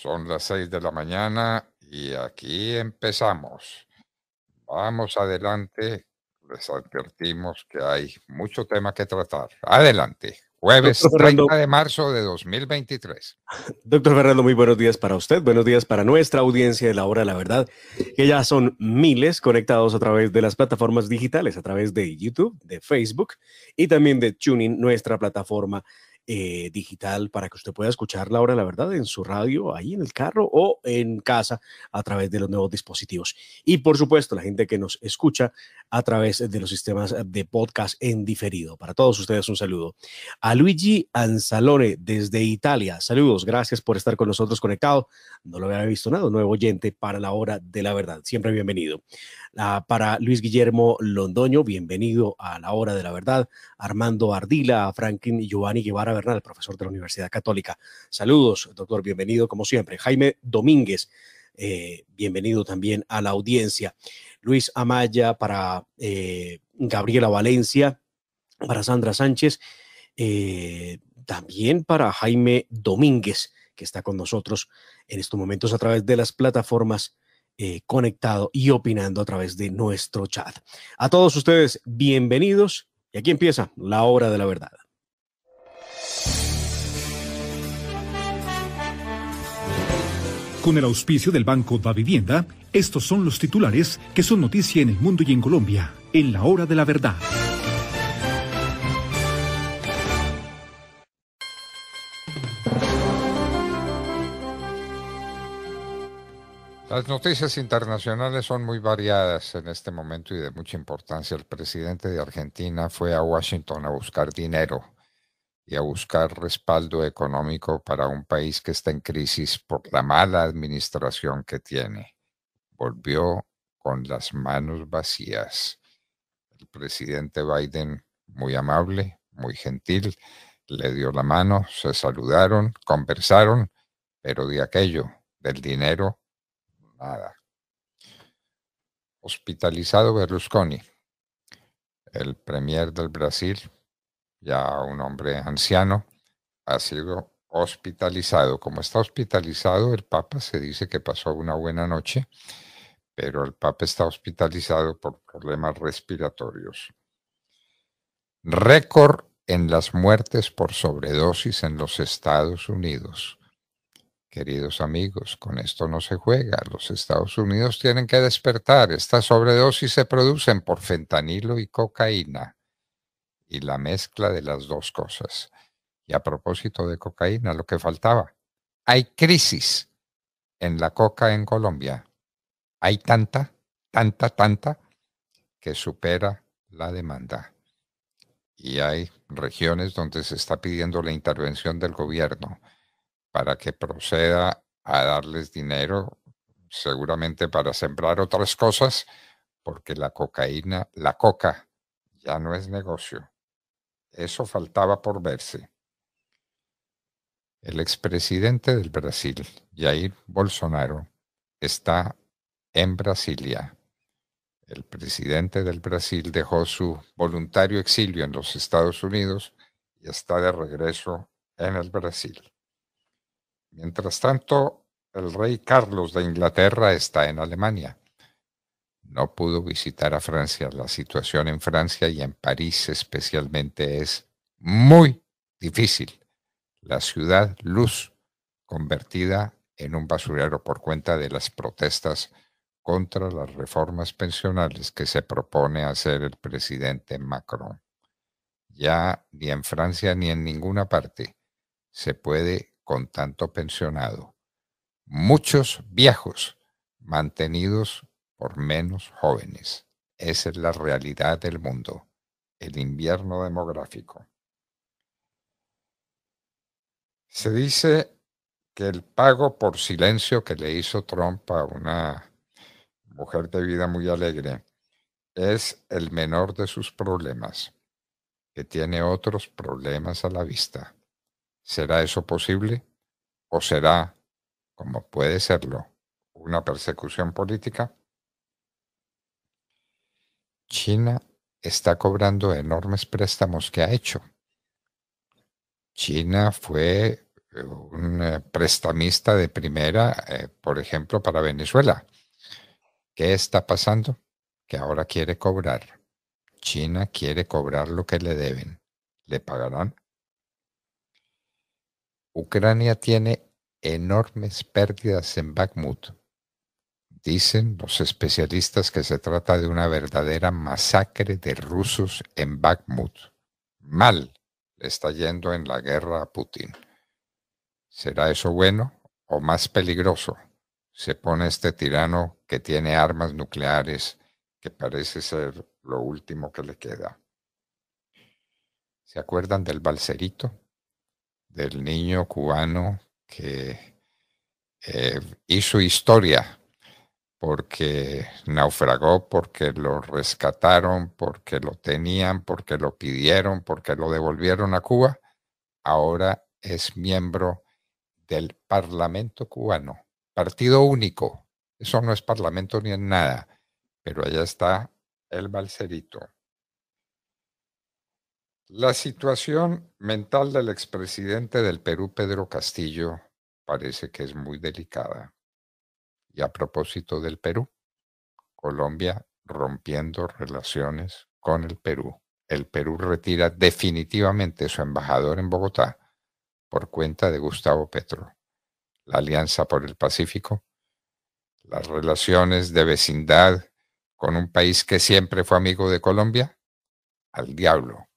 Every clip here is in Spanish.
Son las seis de la mañana y aquí empezamos. Vamos adelante. Les advertimos que hay mucho tema que tratar. Adelante. Jueves 30 de marzo de 2023. Doctor Fernando, muy buenos días para usted, buenos días para nuestra audiencia de la hora, la verdad, que ya son miles conectados a través de las plataformas digitales, a través de YouTube, de Facebook y también de Tuning, nuestra plataforma eh, digital para que usted pueda escuchar la hora de la verdad en su radio, ahí en el carro o en casa a través de los nuevos dispositivos. Y por supuesto, la gente que nos escucha a través de los sistemas de podcast en diferido. Para todos ustedes un saludo. A Luigi Anzalone desde Italia. Saludos, gracias por estar con nosotros conectado. No lo había visto nada, nuevo oyente para la hora de la verdad. Siempre bienvenido. Ah, para Luis Guillermo Londoño, bienvenido a la hora de la verdad. Armando Ardila, Franklin Giovanni Guevara Bernal, profesor de la Universidad Católica. Saludos, doctor, bienvenido como siempre. Jaime Domínguez, eh, bienvenido también a la audiencia. Luis Amaya para eh, Gabriela Valencia, para Sandra Sánchez, eh, también para Jaime Domínguez, que está con nosotros en estos momentos a través de las plataformas conectado y opinando a través de nuestro chat. A todos ustedes, bienvenidos. Y aquí empieza la hora de la verdad. Con el auspicio del Banco Da Vivienda, estos son los titulares que son noticia en el mundo y en Colombia, en la hora de la verdad. Las noticias internacionales son muy variadas en este momento y de mucha importancia. El presidente de Argentina fue a Washington a buscar dinero y a buscar respaldo económico para un país que está en crisis por la mala administración que tiene. Volvió con las manos vacías. El presidente Biden, muy amable, muy gentil, le dio la mano, se saludaron, conversaron, pero de aquello, del dinero, nada. Hospitalizado Berlusconi, el premier del Brasil, ya un hombre anciano, ha sido hospitalizado. Como está hospitalizado, el Papa se dice que pasó una buena noche, pero el Papa está hospitalizado por problemas respiratorios. Récord en las muertes por sobredosis en los Estados Unidos. Queridos amigos, con esto no se juega. Los Estados Unidos tienen que despertar. Estas sobredosis se producen por fentanilo y cocaína y la mezcla de las dos cosas. Y a propósito de cocaína, lo que faltaba. Hay crisis en la coca en Colombia. Hay tanta, tanta, tanta que supera la demanda. Y hay regiones donde se está pidiendo la intervención del gobierno para que proceda a darles dinero, seguramente para sembrar otras cosas, porque la cocaína, la coca, ya no es negocio, eso faltaba por verse. El expresidente del Brasil, Jair Bolsonaro, está en Brasilia. El presidente del Brasil dejó su voluntario exilio en los Estados Unidos y está de regreso en el Brasil. Mientras tanto, el rey Carlos de Inglaterra está en Alemania no pudo visitar a Francia. La situación en Francia y en París especialmente es muy difícil. La ciudad luz convertida en un basurero por cuenta de las protestas contra las reformas pensionales que se propone hacer el presidente Macron. Ya ni en Francia ni en ninguna parte se puede con tanto pensionado. Muchos viejos mantenidos por menos jóvenes. Esa es la realidad del mundo, el invierno demográfico. Se dice que el pago por silencio que le hizo Trump a una mujer de vida muy alegre es el menor de sus problemas, que tiene otros problemas a la vista. ¿Será eso posible? ¿O será, como puede serlo, una persecución política? China está cobrando enormes préstamos que ha hecho. China fue eh, un eh, prestamista de primera, eh, por ejemplo, para Venezuela. ¿Qué está pasando? Que ahora quiere cobrar. China quiere cobrar lo que le deben. ¿Le pagarán? Ucrania tiene enormes pérdidas en Bakhmut. Dicen los especialistas que se trata de una verdadera masacre de rusos en Bakhmut. Mal está yendo en la guerra a Putin. ¿Será eso bueno o más peligroso? Se pone este tirano que tiene armas nucleares, que parece ser lo último que le queda. ¿Se acuerdan del balserito? Del niño cubano que eh, hizo historia porque naufragó, porque lo rescataron, porque lo tenían, porque lo pidieron, porque lo devolvieron a Cuba, ahora es miembro del Parlamento cubano. Partido único. Eso no es Parlamento ni es nada. Pero allá está el balserito. La situación mental del expresidente del Perú, Pedro Castillo, parece que es muy delicada. Y a propósito del Perú, Colombia rompiendo relaciones con el Perú. El Perú retira definitivamente su embajador en Bogotá por cuenta de Gustavo Petro. La Alianza por el Pacífico, las relaciones de vecindad con un país que siempre fue amigo de Colombia, al diablo.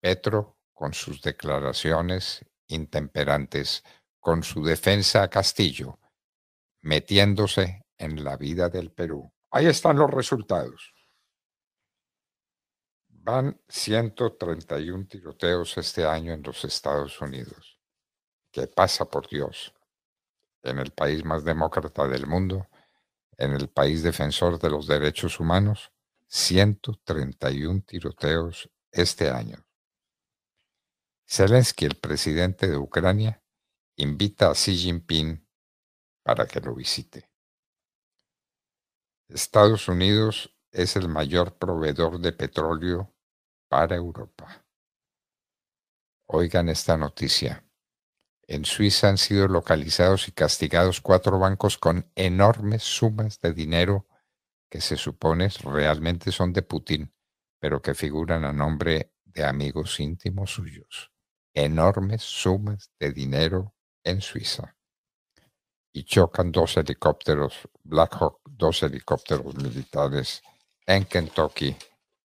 Petro, con sus declaraciones intemperantes, con su defensa a Castillo, metiéndose en la vida del Perú. Ahí están los resultados. Van 131 tiroteos este año en los Estados Unidos. ¿Qué pasa por Dios? En el país más demócrata del mundo, en el país defensor de los derechos humanos, 131 tiroteos este año. Zelensky, el presidente de Ucrania, invita a Xi Jinping para que lo visite. Estados Unidos es el mayor proveedor de petróleo para Europa. Oigan esta noticia. En Suiza han sido localizados y castigados cuatro bancos con enormes sumas de dinero que se supone realmente son de Putin, pero que figuran a nombre de amigos íntimos suyos. Enormes sumas de dinero en Suiza y chocan dos helicópteros, Black Hawk, dos helicópteros militares en Kentucky,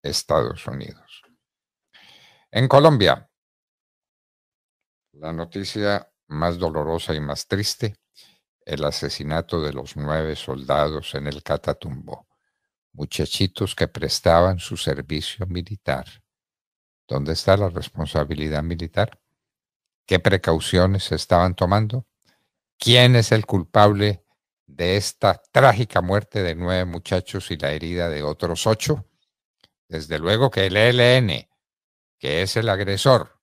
Estados Unidos. En Colombia, la noticia más dolorosa y más triste, el asesinato de los nueve soldados en el Catatumbo, muchachitos que prestaban su servicio militar. ¿Dónde está la responsabilidad militar? ¿Qué precauciones se estaban tomando? quién es el culpable de esta trágica muerte de nueve muchachos y la herida de otros ocho? Desde luego que el ELN, que es el agresor,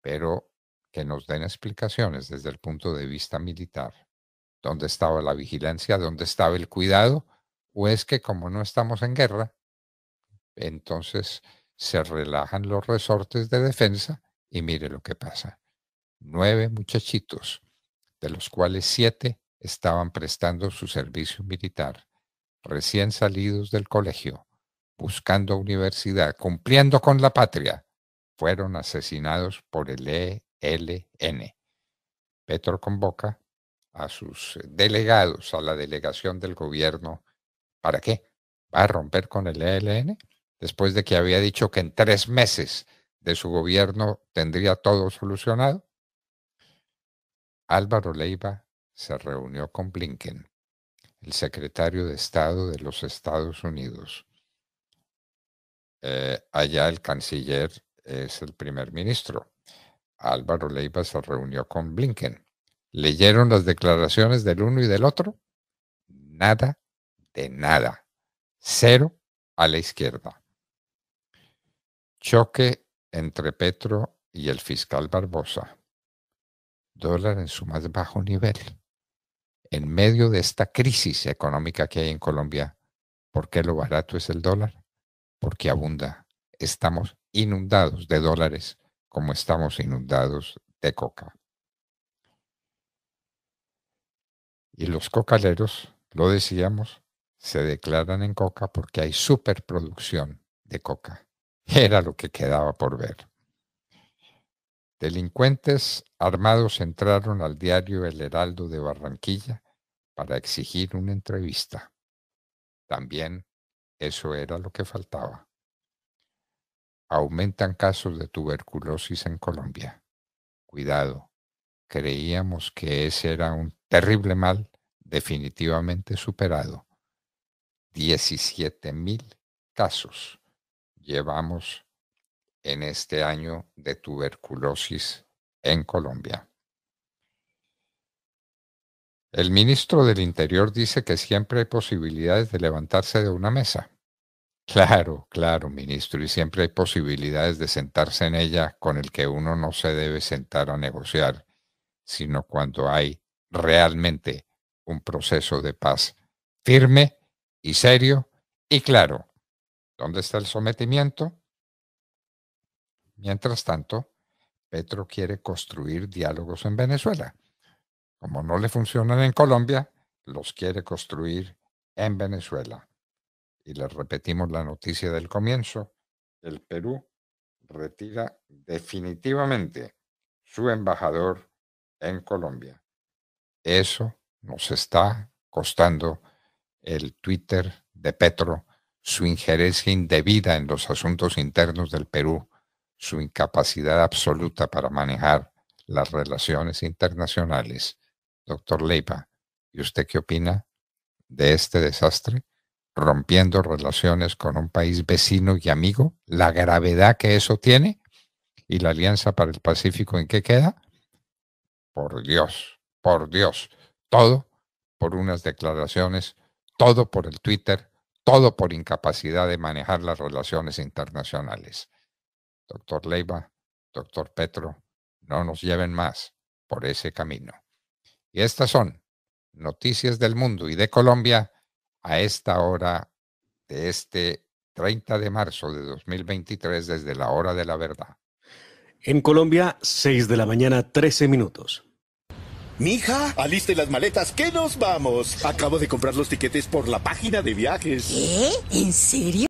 pero que nos den explicaciones desde el punto de vista militar. ¿Dónde estaba la vigilancia? ¿Dónde estaba el cuidado? ¿O es que como no estamos en guerra, entonces se relajan los resortes de defensa y mire lo que pasa? Nueve muchachitos de los cuales siete estaban prestando su servicio militar, recién salidos del colegio, buscando universidad, cumpliendo con la patria, fueron asesinados por el ELN. Petro convoca a sus delegados, a la delegación del gobierno, ¿para qué? ¿Va a romper con el ELN? Después de que había dicho que en tres meses de su gobierno tendría todo solucionado. Álvaro Leiva se reunió con Blinken, el secretario de Estado de los Estados Unidos. Eh, allá el canciller es el primer ministro. Álvaro Leiva se reunió con Blinken. ¿Leyeron las declaraciones del uno y del otro? Nada de nada. Cero a la izquierda. Choque entre Petro y el fiscal Barbosa dólar en su más bajo nivel, en medio de esta crisis económica que hay en Colombia. ¿Por qué lo barato es el dólar? Porque abunda. Estamos inundados de dólares como estamos inundados de coca. Y los cocaleros, lo decíamos, se declaran en coca porque hay superproducción de coca. Era lo que quedaba por ver. Delincuentes armados entraron al diario El Heraldo de Barranquilla para exigir una entrevista. También eso era lo que faltaba. Aumentan casos de tuberculosis en Colombia. Cuidado, creíamos que ese era un terrible mal definitivamente superado. 17.000 casos llevamos en este año de tuberculosis en Colombia. El ministro del Interior dice que siempre hay posibilidades de levantarse de una mesa. Claro, claro, ministro, y siempre hay posibilidades de sentarse en ella con el que uno no se debe sentar a negociar, sino cuando hay realmente un proceso de paz firme y serio y claro. ¿Dónde está el sometimiento? Mientras tanto, Petro quiere construir diálogos en Venezuela. Como no le funcionan en Colombia, los quiere construir en Venezuela. Y les repetimos la noticia del comienzo. El Perú retira definitivamente su embajador en Colombia. Eso nos está costando el Twitter de Petro, su injerencia indebida en los asuntos internos del Perú su incapacidad absoluta para manejar las relaciones internacionales. Doctor Leipa, ¿y usted qué opina de este desastre? Rompiendo relaciones con un país vecino y amigo, la gravedad que eso tiene y la Alianza para el Pacífico en qué queda? Por Dios, por Dios, todo por unas declaraciones, todo por el Twitter, todo por incapacidad de manejar las relaciones internacionales doctor Leiva, doctor Petro, no nos lleven más por ese camino. Y estas son noticias del mundo y de Colombia a esta hora de este 30 de marzo de 2023 desde la hora de la verdad. En Colombia, 6 de la mañana, 13 minutos. Mija, aliste las maletas, que nos vamos. Acabo de comprar los tiquetes por la página de viajes. ¿Eh? ¿En serio?